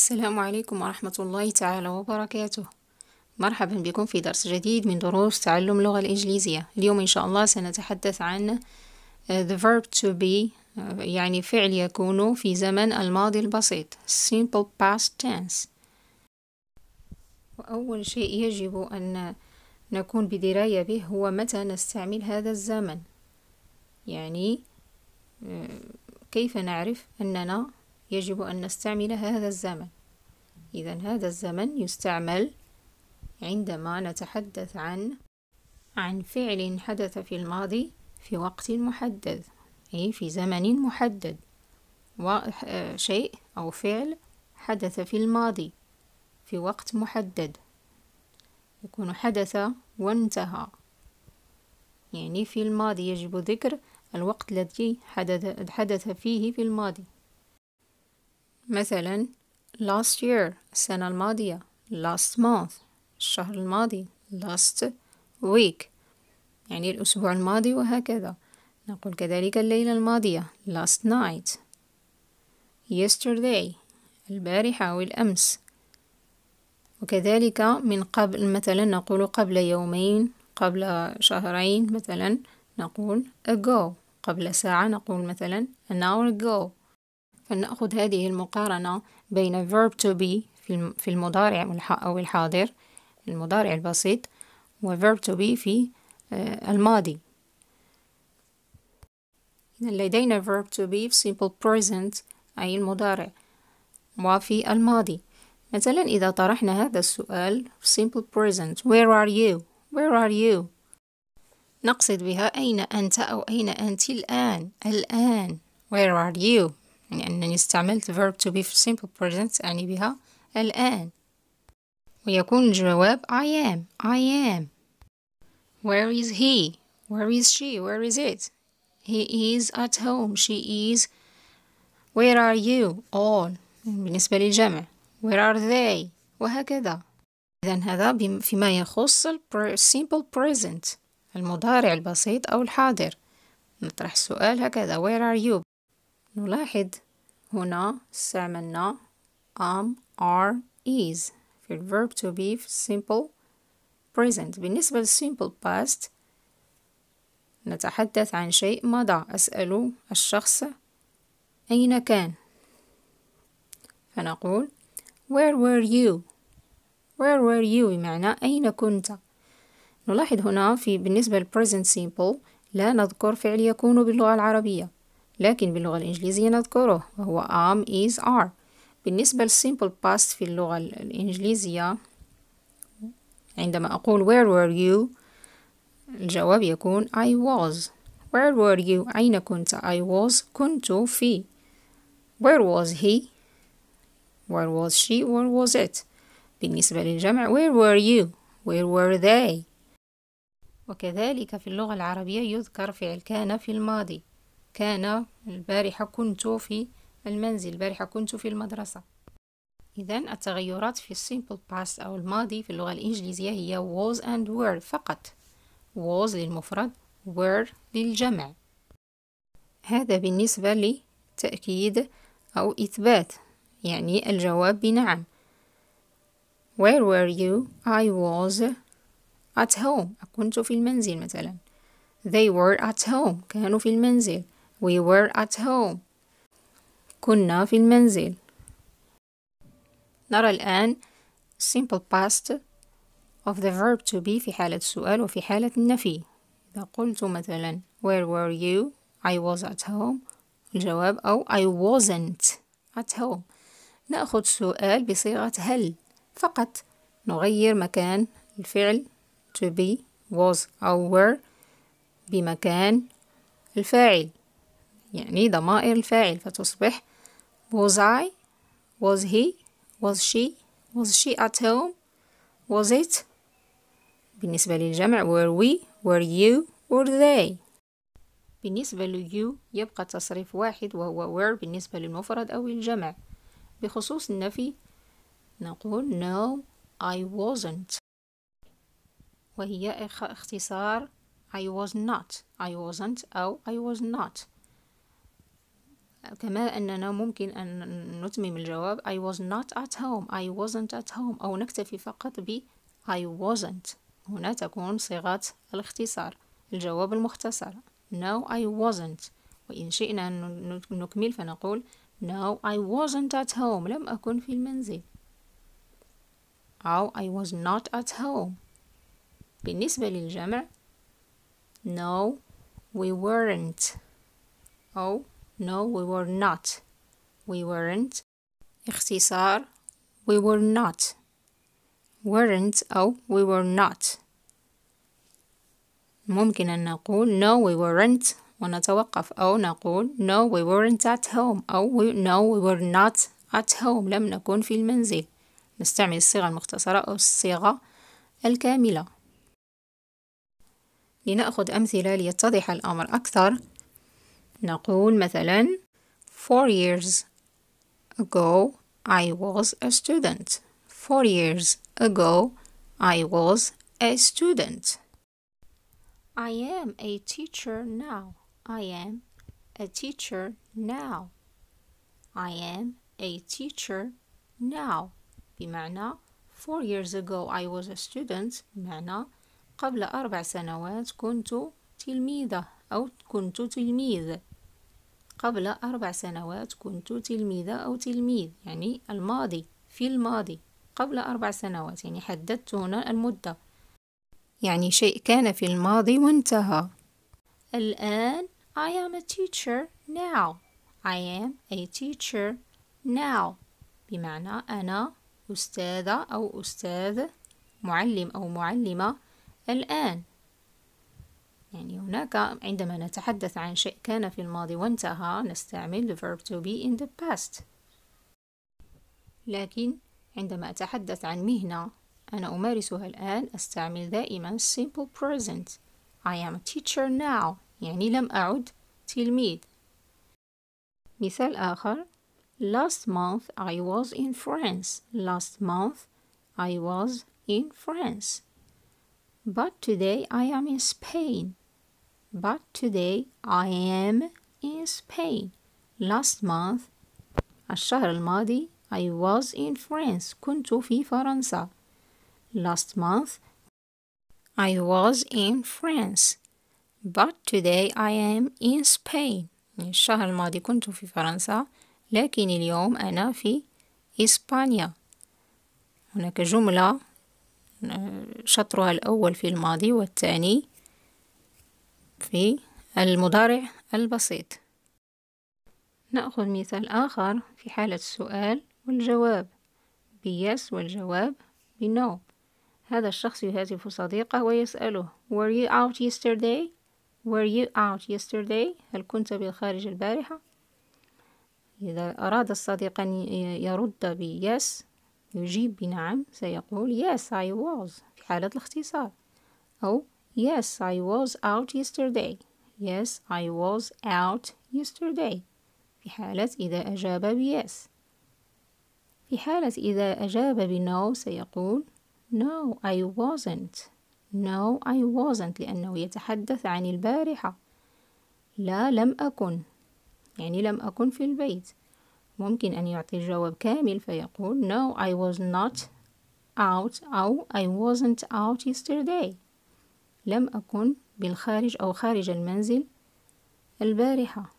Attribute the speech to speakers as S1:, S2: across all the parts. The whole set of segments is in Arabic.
S1: السلام عليكم ورحمة الله تعالى وبركاته مرحبا بكم في درس جديد من دروس تعلم اللغة الإنجليزية اليوم إن شاء الله سنتحدث عن آه، the verb to be آه، يعني فعل يكون في زمن الماضي البسيط simple past tense وأول شيء يجب أن نكون بدراية به هو متى نستعمل هذا الزمن يعني آه، كيف نعرف أننا يجب أن نستعمل هذا الزمن إذا هذا الزمن يستعمل عندما نتحدث عن عن فعل حدث في الماضي في وقت محدد أي في زمن محدد آه، شيء أو فعل حدث في الماضي في وقت محدد يكون حدث وانتهى يعني في الماضي يجب ذكر الوقت الذي حدث, حدث فيه في الماضي مثلا last year السنة الماضية last month الشهر الماضي last week يعني الأسبوع الماضي وهكذا نقول كذلك الليلة الماضية last night yesterday البارحة أو الأمس وكذلك من قبل مثلا نقول قبل يومين قبل شهرين مثلا نقول ago قبل ساعة نقول مثلا an hour ago فلنأخذ هذه المقارنة بين verb to be في المضارع أو الحاضر المضارع البسيط و verb to be في آه، الماضي لدينا verb to be في simple present أي المضارع وفي الماضي مثلا إذا طرحنا هذا السؤال في simple present where are you where are you نقصد بها أين أنت أو أين أنت الآن الآن where are you يعني أنني استعملت verb to be في simple present أعني بها الآن ويكون الجواب I am I am Where is he? Where is she? Where is it? He is at home She is Where are you? All بالنسبة للجمع Where are they? وهكذا إذا هذا فيما يخص simple present المضارع البسيط أو الحاضر نطرح السؤال هكذا Where are you? نلاحظ هنا استعملنا am are is في الverb to be في simple present بالنسبة simple past نتحدث عن شيء مضى أسأل الشخص أين كان فنقول where were you where were you بمعنى أين كنت نلاحظ هنا في بالنسبة present simple لا نذكر فعل يكون باللغة العربية لكن باللغة الإنجليزية نذكره وهو am is are بالنسبة للsimple past في اللغة الإنجليزية عندما أقول where were you الجواب يكون I was where were you أين كنت I was كنت في where was he where was she where was it بالنسبة للجمع where were you where were they وكذلك في اللغة العربية يذكر فعل كان في الماضي كان البارحة كنت في المنزل البارحة كنت في المدرسة إذا التغيرات في simple past أو الماضي في اللغة الإنجليزية هي was and were فقط was للمفرد were للجمع هذا بالنسبة لتأكيد أو إثبات يعني الجواب بنعم Where were you? I was at home. كنت في المنزل مثلا. They were at home. كانوا في المنزل. We were at home. كنا في المنزل. نرى الآن simple past of the verb to be في حالة السؤال وفي حالة النفي. إذا قلت مثلا Where were you? I was at home. الجواب أو I wasn't at home. نأخذ سؤال بصيغة هل فقط نغير مكان الفعل to be was أو were بمكان الفاعل يعني ضمائر الفاعل فتصبح was I was he was she was she at home was it بالنسبة للجمع were we were you were they بالنسبة ل you يبقى تصريف واحد وهو were بالنسبة للمفرد أو الجمع بخصوص النفي نقول no I wasn't وهي اختصار I was not I wasn't أو I was not كما أننا ممكن أن نتمم الجواب I was not at home I wasn't at home أو نكتفي فقط ب I wasn't هنا تكون صيغة الاختصار الجواب المختصر No I wasn't وإن شئنا أن نكمل فنقول No I wasn't at home لم أكن في المنزل أو I was not at home بالنسبة للجمع No we weren't أو No, we were not. We weren't. اختصار we were not. Weren't أو oh, we were not. ممكن أن نقول no we weren't ونتوقف أو نقول no we weren't at home أو we, no we were not at home لم نكن في المنزل نستعمل الصيغة المختصرة أو الصيغة الكاملة لنأخذ أمثلة ليتضح الأمر أكثر نقول مثلا Four years ago I was a student. Four years ago I was a student. I am a teacher now. I am a teacher now. I am a teacher now. بمعنى four years ago I was a student بمعنى قبل أربع سنوات كنت تلميذة أو كنت تلميذ قبل أربع سنوات كنت تلميذة أو تلميذ يعني الماضي في الماضي قبل أربع سنوات يعني حددت هنا المدة يعني شيء كان في الماضي وانتهى الآن I am a teacher now I am a teacher now بمعنى أنا أستاذة أو أستاذ معلم أو معلمة الآن يعني هناك عندما نتحدث عن شيء كان في الماضي وانتهى نستعمل the verb to be in the past لكن عندما أتحدث عن مهنة أنا أمارسها الآن أستعمل دائما simple present I am a teacher now يعني لم أعد تلميذ مثال آخر Last month I was in France Last month I was in France But today I am in Spain But today I am in Spain. Last month الشهر الماضي I was in France. كنت في فرنسا. Last month I was in France. But today I am in Spain. الشهر الماضي كنت في فرنسا لكن اليوم أنا في إسبانيا. هناك جملة آه، شطرها الأول في الماضي والثاني في المضارع البسيط نأخذ مثال آخر في حالة السؤال والجواب بيس والجواب بنو هذا الشخص يهاتف صديقه ويسأله Were you out yesterday? Were you out yesterday? هل كنت بالخارج البارحة؟ إذا أراد الصديق أن يرد بيس يجيب بنعم سيقول Yes I was في حالة الاختصار أو Yes, I was out yesterday. Yes, I was out yesterday. في حالة إذا أجاب ب yes. في حالة إذا أجاب ب no سيقول No, I wasn't. No, I wasn't لأنه يتحدث عن البارحة. لا لم أكن يعني لم أكن في البيت ممكن أن يعطي الجواب كامل فيقول No, I was not out أو I wasn't out yesterday لم أكن بالخارج أو خارج المنزل البارحة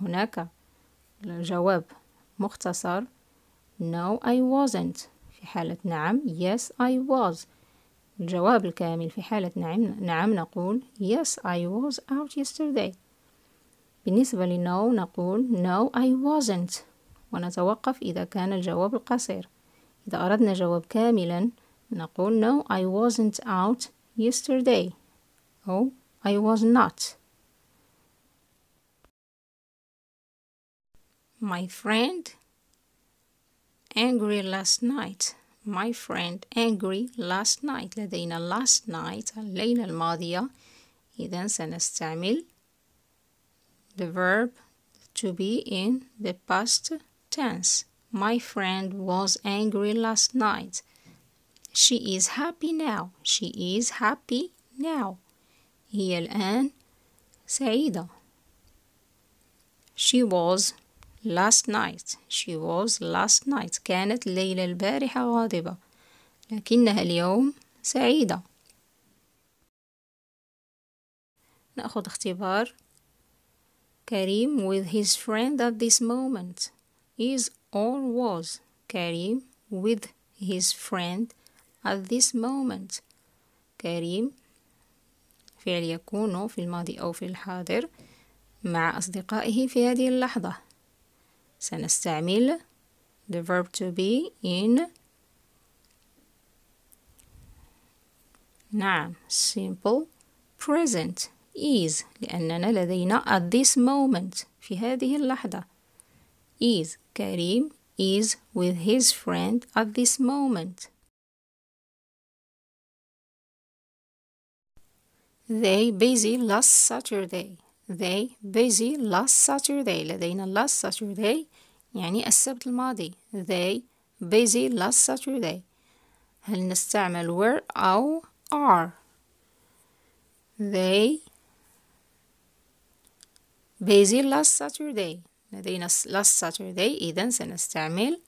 S1: هناك الجواب مختصر No I wasn't في حالة نعم Yes I was الجواب الكامل في حالة نعم نعم نقول Yes I was out yesterday بالنسبة لنو نقول No I wasn't ونتوقف إذا كان الجواب القصير إذا أردنا جواب كاملا نقول No I wasn't out yesterday. Oh, I was not. My friend angry last night. My friend angry last night. لدينا last night الليلة الماضية. إذا سنستعمل the verb to be in the past tense. My friend was angry last night. She is happy now. She is happy now. هي الآن سعيدة. She was last night. She was last night. كانت ليلى البارحة غاضبة لكنها اليوم سعيدة. نأخذ اختبار Karim with his friend at this moment is or was Karim with his friend at this moment كريم فعل يكون في الماضي أو في الحاضر مع أصدقائه في هذه اللحظة سنستعمل the verb to be in نعم simple present is لأننا لدينا at this moment في هذه اللحظة is كريم is with his friend at this moment They busy last Saturday. They busy last Saturday. لدينا last Saturday يعني السبت الماضي. They busy last Saturday. هل نستعمل were أو are? They busy last Saturday. لدينا last Saturday إذن سنستعمل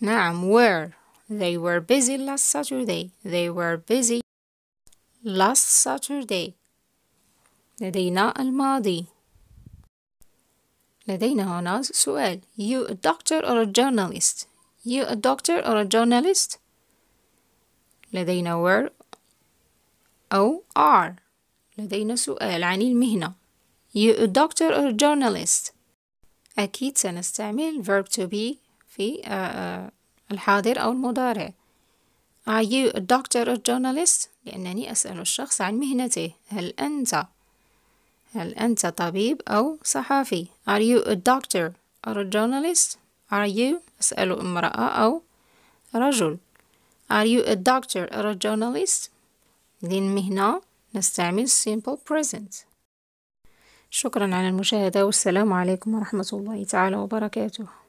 S1: نعم were. They were busy last Saturday. They were busy last Saturday لدينا الماضي لدينا هنا سؤال you a doctor or a journalist you a doctor or a journalist لدينا were أو are لدينا سؤال عن المهنة you a doctor or a journalist أكيد سنستعمل verb to be في الحاضر أو المضارع Are you a doctor or journalist? لأنني أسأل الشخص عن مهنته هل أنت هل أنت طبيب أو صحفي؟ Are you a doctor or a journalist? Are you أسأل امرأة أو رجل Are you a doctor or a journalist? للمهنة نستعمل simple present شكرا على المشاهدة والسلام عليكم ورحمة الله تعالى وبركاته